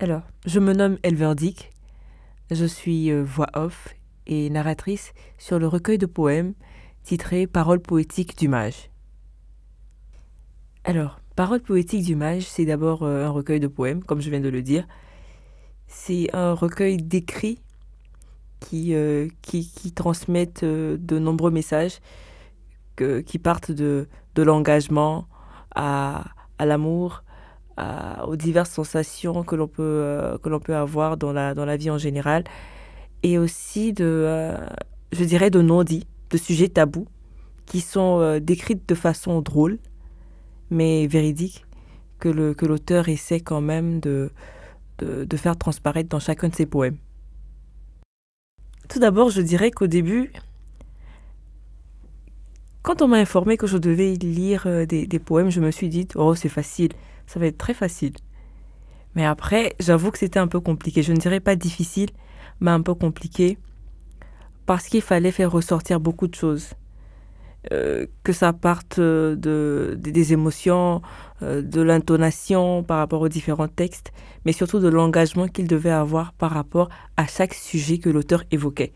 Alors, je me nomme Elverdick, je suis euh, voix off et narratrice sur le recueil de poèmes titré Paroles poétiques du mage. Alors, Paroles poétiques du mage, c'est d'abord euh, un recueil de poèmes, comme je viens de le dire. C'est un recueil d'écrits qui, euh, transmettent de nombreux messages qui partent de, l'engagement à l'amour, aux diverses sensations que l'on peut, euh, peut avoir dans la, vie en général, et aussi de, euh, je dirais, de non-dits, de sujets tabous qui sont euh, décrits de façon drôle, mais véridique, que, le, l'auteur essaie quand même de, de, de faire transparaître dans chacun de ses poèmes. Tout d'abord, je dirais qu'au début, quand on m'a informé que je devais lire euh, des, poèmes, je me suis dit, oh, c'est facile, ça va être très facile. Mais après, j'avoue que c'était un peu compliqué. Je ne dirais pas difficile, mais un peu compliqué. Parce qu'il fallait faire ressortir beaucoup de choses. Euh, que ça parte euh, de, des émotions, de l'intonation par rapport aux différents textes, mais surtout de l'engagement qu'il devait avoir par rapport à chaque sujet que l'auteur évoquait.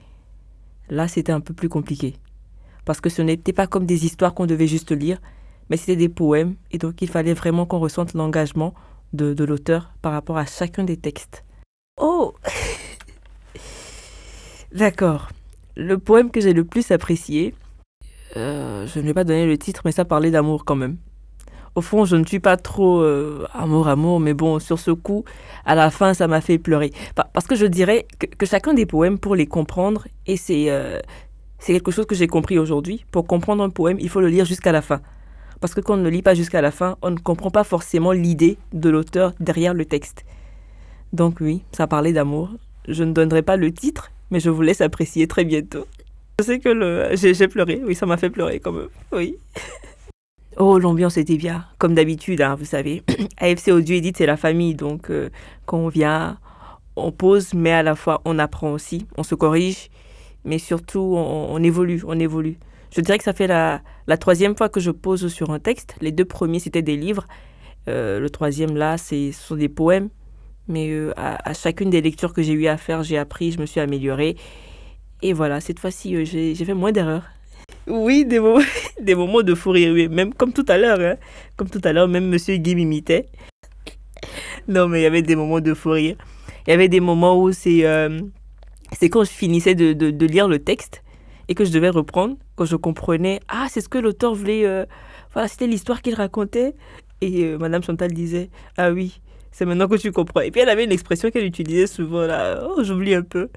Là, c'était un peu plus compliqué parce que ce n'était pas comme des histoires qu'on devait juste lire, mais c'était des poèmes, et donc il fallait vraiment qu'on ressente l'engagement de, l'auteur par rapport à chacun des textes. Oh D'accord. Le poème que j'ai le plus apprécié, euh, je ne vais pas donner le titre, mais ça parlait d'amour quand même. Au fond, je ne suis pas trop euh, amour, amour, mais bon, sur ce coup, à la fin, ça m'a fait pleurer. Parce que je dirais que, chacun des poèmes, pour les comprendre, et c'est euh, c'est quelque chose que j'ai compris aujourd'hui. Pour comprendre un poème, il faut le lire jusqu'à la fin. Parce que quand on ne le lit pas jusqu'à la fin, on ne comprend pas forcément l'idée de l'auteur derrière le texte. Donc oui, ça parlait d'amour. Je ne donnerai pas le titre, mais je vous laisse apprécier très bientôt. Je sais que le... j'ai pleuré, oui, ça m'a fait pleurer quand même, oui. Oh, l'ambiance était bien, comme d'habitude, hein, vous savez. AFC Audio Edit, c'est la famille, donc euh, quand on vient, on pose, mais à la fois on apprend aussi, on se corrige, mais surtout on, évolue, on évolue. Je dirais que ça fait la, la, troisième fois que je pose sur un texte. Les deux premiers, c'était des livres. Euh, le troisième, là, ce sont des poèmes. Mais euh, à, chacune des lectures que j'ai eu à faire, j'ai appris, je me suis améliorée. Et voilà, cette fois-ci, euh, j'ai fait moins d'erreurs. Oui, des, moments, des moments de fou rire, même comme tout à l'heure. Hein. Comme tout à l'heure, même Monsieur Guy m'imitait. Non, mais il y avait des moments de fou rire. Il y avait des moments où c'est c'est quand je finissais de, de, lire le texte et que je devais reprendre, quand je comprenais, ah, c'est ce que l'auteur voulait, euh, voilà, c'était l'histoire qu'il racontait. Et euh, Madame Chantal disait, ah oui, c'est maintenant que tu comprends. Et puis elle avait une expression qu'elle utilisait souvent, là, oh, j'oublie un peu.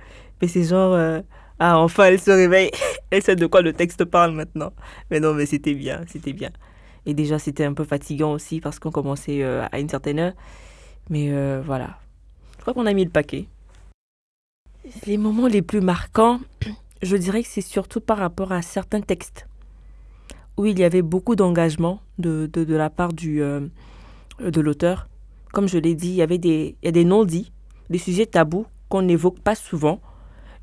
Mais c'est genre, euh, ah, enfin, elle se réveille, elle sait de quoi le texte parle maintenant. Mais non, mais c'était bien, c'était bien. Et déjà, c'était un peu fatigant aussi parce qu'on commençait à une certaine heure. Mais voilà, je crois qu'on a mis le paquet. Les moments les plus marquants, je dirais que c'est surtout par rapport à certains textes où il y avait beaucoup d'engagement de, la part du, euh, de l'auteur. Comme je l'ai dit, il y avait des, des non-dits, des sujets tabous qu'on n'évoque pas souvent,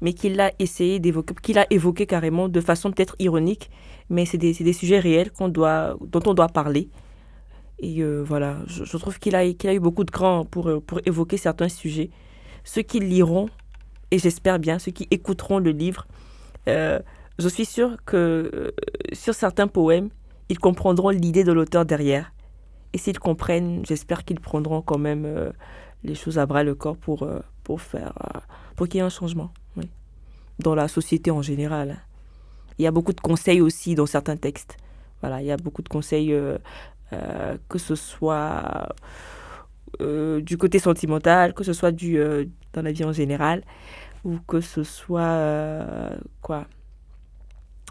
mais qu'il a essayé d'évoquer, qu'il a évoqué carrément de façon peut-être ironique, mais c'est des, sujets réels qu'on doit, dont on doit parler. Et euh, voilà, je, trouve qu'il a, eu beaucoup de cran pour, euh, pour évoquer certains sujets. Ceux qui liront et j'espère bien ceux qui écouteront le livre, euh, je suis sûre que euh, sur certains poèmes, ils comprendront l'idée de l'auteur derrière. Et s'ils comprennent, j'espère qu'ils prendront quand même euh, les choses à bras le corps pour, pour faire pour qu'il y ait un changement dans la société en général. Il y a beaucoup de conseils aussi dans certains textes. Voilà, il y a beaucoup de conseils que ce soit euh, du côté sentimental, que ce soit du, euh, dans la vie en général, ou que ce soit euh, quoi,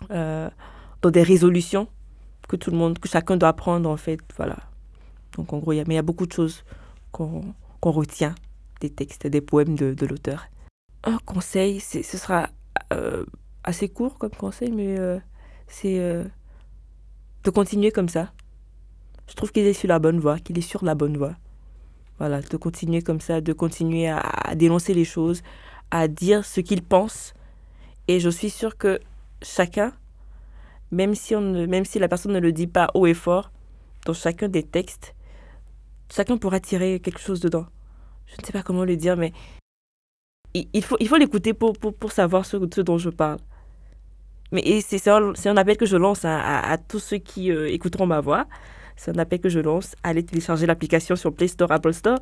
dans des résolutions que tout le monde, que chacun doit prendre en fait, voilà. Donc en gros, il y a, mais il y a beaucoup de choses qu'on retient des textes, des poèmes de, de l'auteur. Un conseil, ce sera assez court comme conseil, mais c'est de continuer comme ça. Je trouve qu'il est sur la bonne voie, qu'il est sur la bonne voie. Voilà, de continuer comme ça, de continuer à, dénoncer les choses, à dire ce qu'ils pensent. Et je suis sûre que chacun, même si, on même si la personne ne le dit pas haut et fort, dans chacun des textes, chacun pourra tirer quelque chose dedans. Je ne sais pas comment le dire, mais il, il faut l'écouter pour, pour, pour, savoir ce, dont je parle. Mais c'est un, un, appel que je lance à, à, tous ceux qui euh, écouteront ma voix. C'est un appel que je lance. Allez télécharger l'application sur Play Store, Apple Store.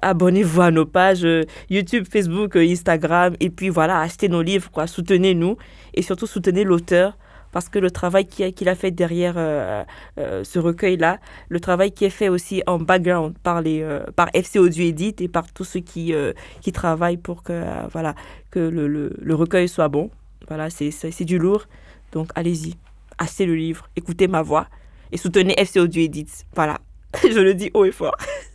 Abonnez-vous à nos pages euh, YouTube, Facebook, euh, Instagram. Et puis voilà, achetez nos livres, quoi. Soutenez-nous. Et surtout, soutenez l'auteur parce que le travail qu'il a fait derrière euh, ce recueil-là, le travail qui est fait aussi en background par, les, par FC Audio Edit et par tous ceux qui, qui travaillent pour que, voilà, que le, le, recueil soit bon. Voilà, c'est du lourd. Donc allez-y, achetez le livre, écoutez ma voix et soutenez FCO du Edit. Voilà, je le dis haut et fort.